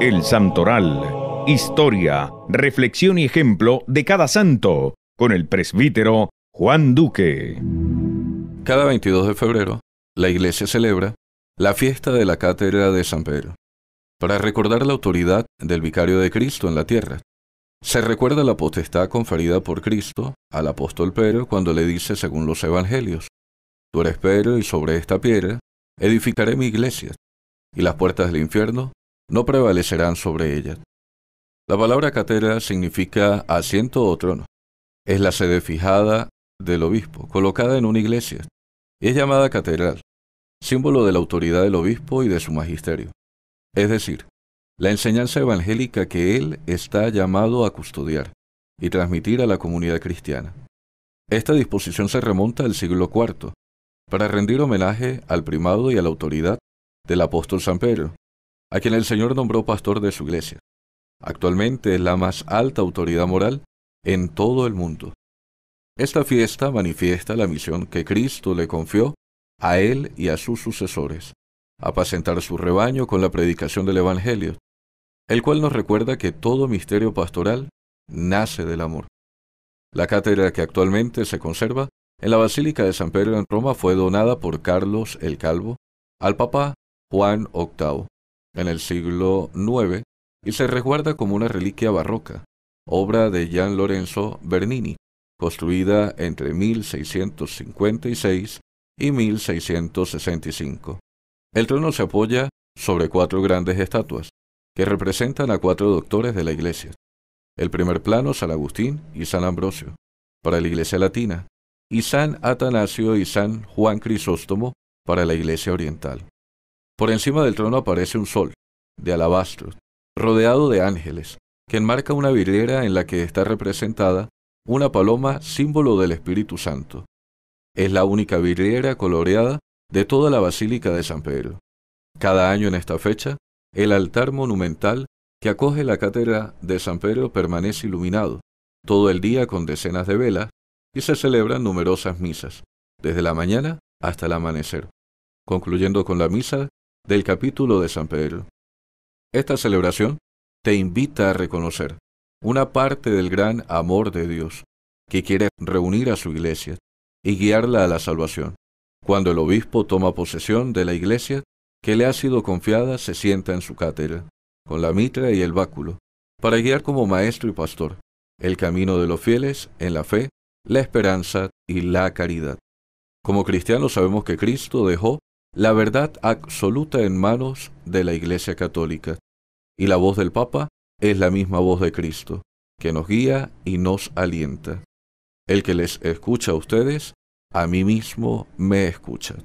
El Santoral. Historia, reflexión y ejemplo de cada santo, con el presbítero Juan Duque. Cada 22 de febrero, la iglesia celebra la fiesta de la Cátedra de San Pedro, para recordar la autoridad del Vicario de Cristo en la tierra. Se recuerda la potestad conferida por Cristo al apóstol Pedro cuando le dice según los Evangelios, Tú eres Pedro y sobre esta piedra edificaré mi iglesia, y las puertas del infierno no prevalecerán sobre ellas. La palabra catedral significa asiento o trono. Es la sede fijada del obispo, colocada en una iglesia, es llamada catedral, símbolo de la autoridad del obispo y de su magisterio. Es decir, la enseñanza evangélica que él está llamado a custodiar y transmitir a la comunidad cristiana. Esta disposición se remonta al siglo IV, para rendir homenaje al primado y a la autoridad del apóstol San Pedro, a quien el Señor nombró pastor de su iglesia. Actualmente es la más alta autoridad moral en todo el mundo. Esta fiesta manifiesta la misión que Cristo le confió a él y a sus sucesores, apacentar su rebaño con la predicación del Evangelio, el cual nos recuerda que todo misterio pastoral nace del amor. La cátedra que actualmente se conserva en la Basílica de San Pedro en Roma fue donada por Carlos el Calvo al Papa Juan VIII en el siglo IX y se resguarda como una reliquia barroca, obra de Gian Lorenzo Bernini, construida entre 1656 y 1665. El trono se apoya sobre cuatro grandes estatuas, que representan a cuatro doctores de la Iglesia. El primer plano, San Agustín y San Ambrosio, para la Iglesia Latina, y San Atanasio y San Juan Crisóstomo para la Iglesia Oriental. Por encima del trono aparece un sol, de alabastro, rodeado de ángeles, que enmarca una vidriera en la que está representada una paloma símbolo del Espíritu Santo. Es la única vidriera coloreada de toda la Basílica de San Pedro. Cada año en esta fecha, el altar monumental que acoge la cátedra de San Pedro permanece iluminado todo el día con decenas de velas y se celebran numerosas misas, desde la mañana hasta el amanecer, concluyendo con la misa del capítulo de San Pedro. Esta celebración te invita a reconocer una parte del gran amor de Dios, que quiere reunir a su iglesia y guiarla a la salvación. Cuando el obispo toma posesión de la iglesia que le ha sido confiada, se sienta en su cátedra, con la mitra y el báculo, para guiar como maestro y pastor el camino de los fieles en la fe, la esperanza y la caridad. Como cristianos sabemos que Cristo dejó la verdad absoluta en manos de la Iglesia Católica. Y la voz del Papa es la misma voz de Cristo, que nos guía y nos alienta. El que les escucha a ustedes, a mí mismo me escucha.